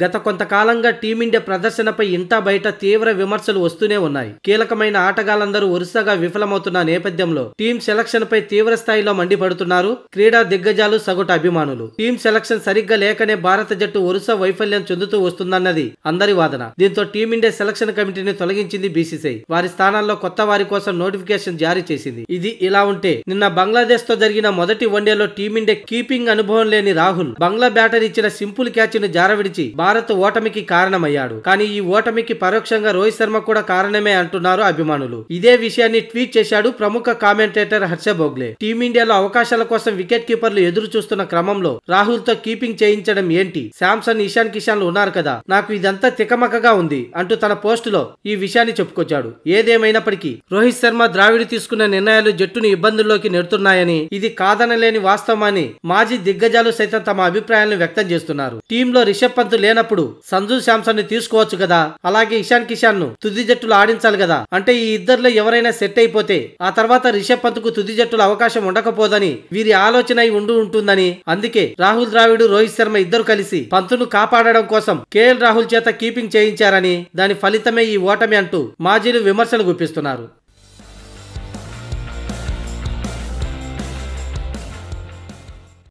గత కొంతకాలంగా టీమిండియా ప్రదర్శనపై ఇంత బయట తీవ్ర విమర్శలు వస్తూనే ఉన్నాయి కీలకమైన ఆటగాళ్లందరూ వరుసగా విఫలమవుతున్న నేపథ్యంలో టీం సెలక్షన్ పై తీవ్ర స్థాయిలో మండిపడుతున్నారు క్రీడా దిగ్గజాలు సగటు అభిమానులు టీం సెలక్షన్ సరిగ్గా లేకనే భారత జట్టు వరుస వైఫల్యం చెందుతూ వస్తుందన్నది అందరి వాదన దీంతో టీమిండియా సెలక్షన్ కమిటీని తొలగించింది బీసీసీఐ వారి స్థానాల్లో కొత్త వారి కోసం నోటిఫికేషన్ జారీ చేసింది ఇది ఇలా ఉంటే నిన్న బంగ్లాదేశ్ తో జరిగిన మొదటి వన్డేలో టీమిండియా కీపింగ్ అనుభవం లేని రాహుల్ బంగ్లా బ్యాటర్ ఇచ్చిన సింపుల్ క్యాచ్ ను జారవిడిచి భారత్ ఓటమికి కారణమయ్యాడు కానీ ఈ ఓటమికి పరోక్షంగా రోహిత్ శర్మ కూడా కారణమే అంటున్నారు అభిమానులు ఇదే విషయాన్ని ట్వీట్ చేశాడు ప్రముఖ కామెంటేటర్ హర్ష బోగ్లే టీమిండియాలో అవకాశాల కోసం వికెట్ కీపర్లు ఎదురు చూస్తున్న క్రమంలో రాహుల్ తో కీపింగ్ చేయించడం ఏంటి శాంసన్ ఇషాన్ కిషాన్లు ఉన్నారు కదా నాకు ఇదంతా తికమకగా ఉంది అంటూ తన పోస్టులో ఈ విషయాన్ని చెప్పుకొచ్చాడు ఏదేమైనప్పటికీ రోహిత్ శర్మ ద్రావిడి తీసుకున్న నిర్ణయాలు జట్టును ఇబ్బందుల్లోకి నెడుతున్నాయని ఇది కాదనలేని వాస్తవమని మాజీ దిగ్గజాలు సైతం తమ అభిప్రాయాలను వ్యక్తం చేస్తున్నారు టీంలో రిషబ్ పంత్ లేనప్పుడు సంజు శాంసన్ ని తీసుకోవచ్చు కదా అలాగే ఇషాన్ కిషాన్ ను తుది జట్టులు ఆడించాలి కదా అంటే ఈ ఇద్దరులో ఎవరైనా సెట్ అయిపోతే ఆ తర్వాత రిషబ్ పంత్ కు తుది జట్టుల అవకాశం ఉండకపోదని వీరి ఆలోచన ఉండు ఉంటుందని అందుకే రాహుల్ ద్రావిడ్ రోహిత్ శర్మ ఇద్దరు కలిసి పంతును కాపాడడం కోసం కేఎల్ రాహుల్ చేత కీపింగ్ చేయించారని దాని ఫలితమే ఈ ఓటమి అంటూ మాజీలు విమర్శలు గుప్పిస్తున్నారు